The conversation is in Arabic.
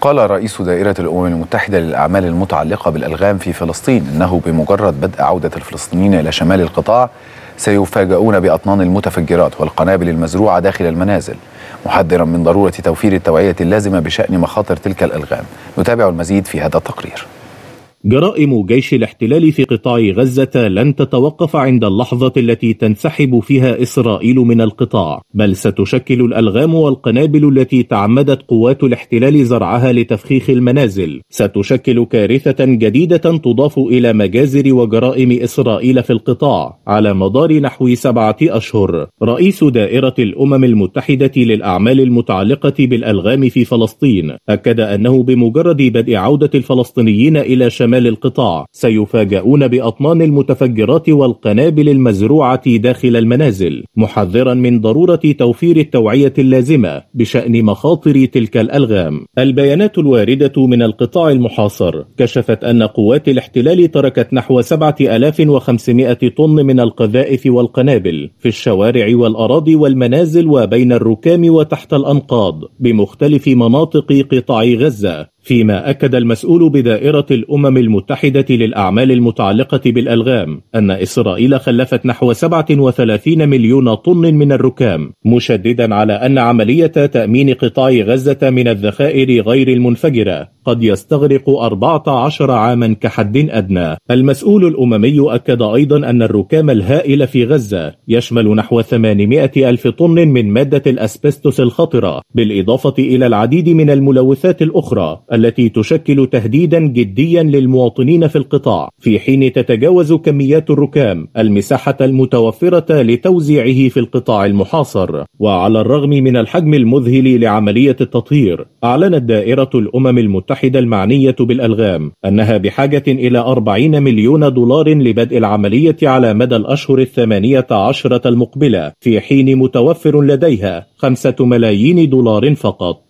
قال رئيس دائرة الأمم المتحدة للأعمال المتعلقة بالألغام في فلسطين أنه بمجرد بدء عودة الفلسطينيين إلى شمال القطاع سيفاجؤون بأطنان المتفجرات والقنابل المزروعة داخل المنازل محذرا من ضرورة توفير التوعية اللازمة بشأن مخاطر تلك الألغام نتابع المزيد في هذا التقرير جرائم جيش الاحتلال في قطاع غزة لن تتوقف عند اللحظة التي تنسحب فيها إسرائيل من القطاع بل ستشكل الألغام والقنابل التي تعمدت قوات الاحتلال زرعها لتفخيخ المنازل ستشكل كارثة جديدة تضاف إلى مجازر وجرائم إسرائيل في القطاع على مدار نحو سبعة أشهر رئيس دائرة الأمم المتحدة للأعمال المتعلقة بالألغام في فلسطين أكد أنه بمجرد بدء عودة الفلسطينيين إلى شمال شمال القطاع سيفاجؤون بأطنان المتفجرات والقنابل المزروعة داخل المنازل محذرا من ضرورة توفير التوعية اللازمة بشأن مخاطر تلك الألغام البيانات الواردة من القطاع المحاصر كشفت أن قوات الاحتلال تركت نحو 7500 طن من القذائف والقنابل في الشوارع والأراضي والمنازل وبين الركام وتحت الأنقاض بمختلف مناطق قطاع غزة فيما أكد المسؤول بدائرة الأمم المتحدة للأعمال المتعلقة بالألغام أن إسرائيل خلفت نحو 37 مليون طن من الركام مشددا على أن عملية تأمين قطاع غزة من الذخائر غير المنفجرة قد يستغرق 14 عاما كحد أدنى المسؤول الأممي أكد أيضا أن الركام الهائل في غزة يشمل نحو 800 ألف طن من مادة الأسبستوس الخطرة بالإضافة إلى العديد من الملوثات الأخرى التي تشكل تهديدا جديا للمواطنين في القطاع في حين تتجاوز كميات الركام المساحة المتوفرة لتوزيعه في القطاع المحاصر وعلى الرغم من الحجم المذهل لعملية التطهير أعلنت دائرة الأمم المتحدة المتحدة المعنية بالألغام أنها بحاجة إلى 40 مليون دولار لبدء العملية على مدى الأشهر الثمانية عشرة المقبلة في حين متوفر لديها خمسة ملايين دولار فقط